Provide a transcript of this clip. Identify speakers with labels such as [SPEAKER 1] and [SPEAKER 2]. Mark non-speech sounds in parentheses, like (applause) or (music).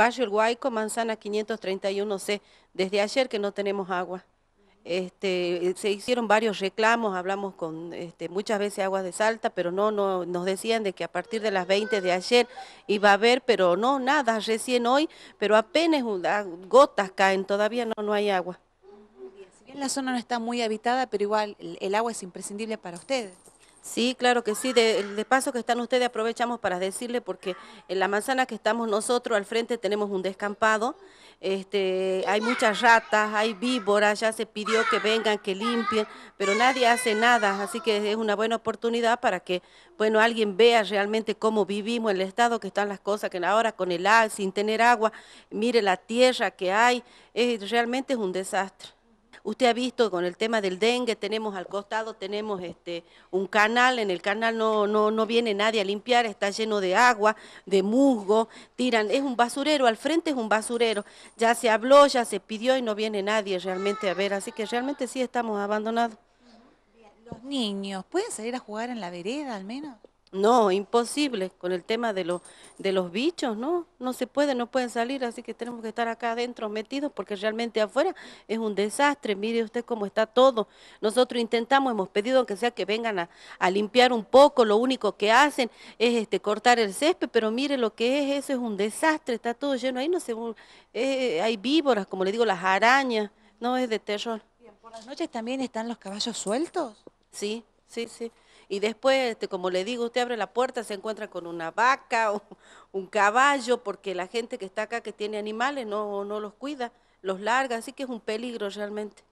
[SPEAKER 1] Valle El Manzana 531C, desde ayer que no tenemos agua. Este, se hicieron varios reclamos, hablamos con este, muchas veces aguas de Salta, pero no, no, nos decían de que a partir de las 20 de ayer iba a haber, pero no, nada, recién hoy, pero apenas ah, gotas caen, todavía no, no hay agua. bien la zona no está muy habitada, pero igual el agua es imprescindible para ustedes. Sí, claro que sí. De, paso que están ustedes, aprovechamos para decirle, porque en la manzana que estamos nosotros, al frente tenemos un descampado. Este, hay muchas ratas, hay víboras, ya se pidió que vengan, que limpien, pero nadie hace nada. Así que es una buena oportunidad para que, bueno, alguien vea realmente cómo vivimos, el estado que están las cosas, que ahora con el agua, sin tener agua, mire la tierra que hay. Es, realmente es un desastre. Usted ha visto con el tema del dengue, tenemos al costado, tenemos este, un canal, en el canal no, no, no viene nadie a limpiar, está lleno de agua, de musgo, tiran, es un basurero, al frente es un basurero, ya se habló, ya se pidió y no viene nadie realmente a ver, así que realmente sí estamos abandonados.
[SPEAKER 2] los niños, ¿pueden salir a jugar en la vereda al
[SPEAKER 1] menos? No, imposible con el tema de los, de los bichos, ¿no? No se puede, no pueden salir, así que tenemos que estar acá adentro metidos porque realmente afuera es un desastre. Mire usted cómo está todo. Nosotros intentamos, hemos pedido aunque sea que vengan a, limpiar un poco, lo único que hacen es este, cortar el césped, pero mire lo que es, eso es un desastre, está todo lleno ahí, no se, eh, eh, hay víboras, como le digo, las arañas, no es de terror. por las noches también están los caballos sueltos? Sí, sí, sí y después, este, como le digo, usted abre la puerta, se encuentra con una vaca o (laughs) un caballo, porque la gente que está acá que tiene animales no, no los cuida, los larga, así que es un peligro realmente.